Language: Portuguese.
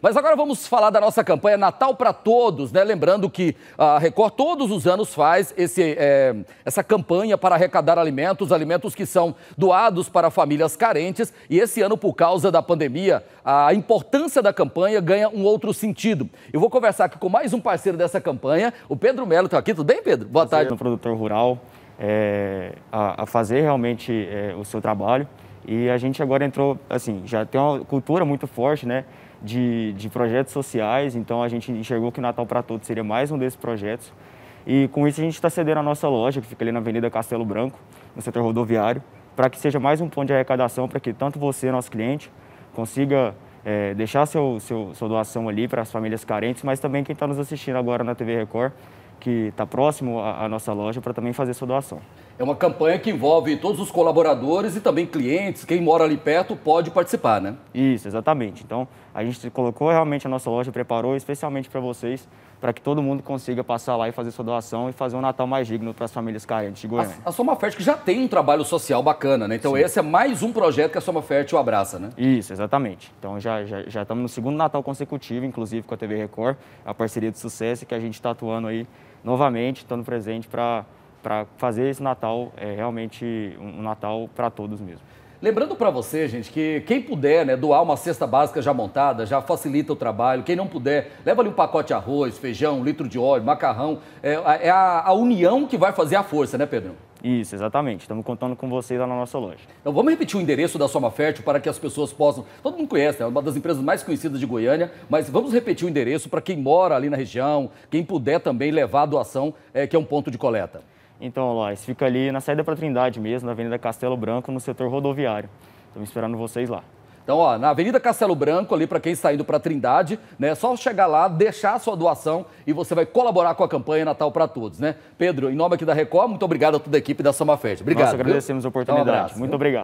Mas agora vamos falar da nossa campanha Natal para Todos, né? Lembrando que a Record todos os anos faz esse, é, essa campanha para arrecadar alimentos, alimentos que são doados para famílias carentes. E esse ano, por causa da pandemia, a importância da campanha ganha um outro sentido. Eu vou conversar aqui com mais um parceiro dessa campanha, o Pedro Melo. Está aqui, tudo bem, Pedro? Boa Prazer. tarde. Um produtor rural é, a, a, fazer realmente é, o seu trabalho. E a gente agora entrou, assim, já tem uma cultura muito forte, né? De, de projetos sociais, então a gente enxergou que Natal para Todos seria mais um desses projetos. E com isso a gente está cedendo a nossa loja, que fica ali na Avenida Castelo Branco, no setor rodoviário, para que seja mais um ponto de arrecadação, para que tanto você, nosso cliente, consiga é, deixar seu, seu, sua doação ali para as famílias carentes, mas também quem está nos assistindo agora na TV Record, que está próximo à, à nossa loja, para também fazer sua doação. É uma campanha que envolve todos os colaboradores e também clientes, quem mora ali perto pode participar, né? Isso, exatamente. Então, a gente colocou realmente a nossa loja, preparou especialmente para vocês, para que todo mundo consiga passar lá e fazer sua doação e fazer um Natal mais digno para as famílias carentes de Goiânia. A, a Soma Fértil já tem um trabalho social bacana, né? Então, Sim. esse é mais um projeto que a Soma Fértil abraça, né? Isso, exatamente. Então, já, já, já estamos no segundo Natal consecutivo, inclusive com a TV Record, a parceria de sucesso que a gente está atuando aí novamente, estando presente para para fazer esse Natal é, realmente um Natal para todos mesmo. Lembrando para você, gente, que quem puder né, doar uma cesta básica já montada, já facilita o trabalho. Quem não puder, leva ali um pacote de arroz, feijão, um litro de óleo, macarrão. É, é a, a união que vai fazer a força, né, Pedro? Isso, exatamente. Estamos contando com vocês lá na nossa loja. Então vamos repetir o endereço da Soma Fértil para que as pessoas possam. Todo mundo conhece, é uma das empresas mais conhecidas de Goiânia, mas vamos repetir o endereço para quem mora ali na região, quem puder também levar a doação, é, que é um ponto de coleta. Então, isso fica ali na saída para Trindade mesmo, na Avenida Castelo Branco, no setor rodoviário. Estamos esperando vocês lá. Então, ó, na Avenida Castelo Branco, ali para quem está indo para Trindade, né, é só chegar lá, deixar a sua doação e você vai colaborar com a campanha Natal para Todos, né? Pedro, em nome aqui da Record, muito obrigado a toda a equipe da Soma Fest. Obrigado. Nós agradecemos viu? a oportunidade. Então, um abraço, muito viu? obrigado.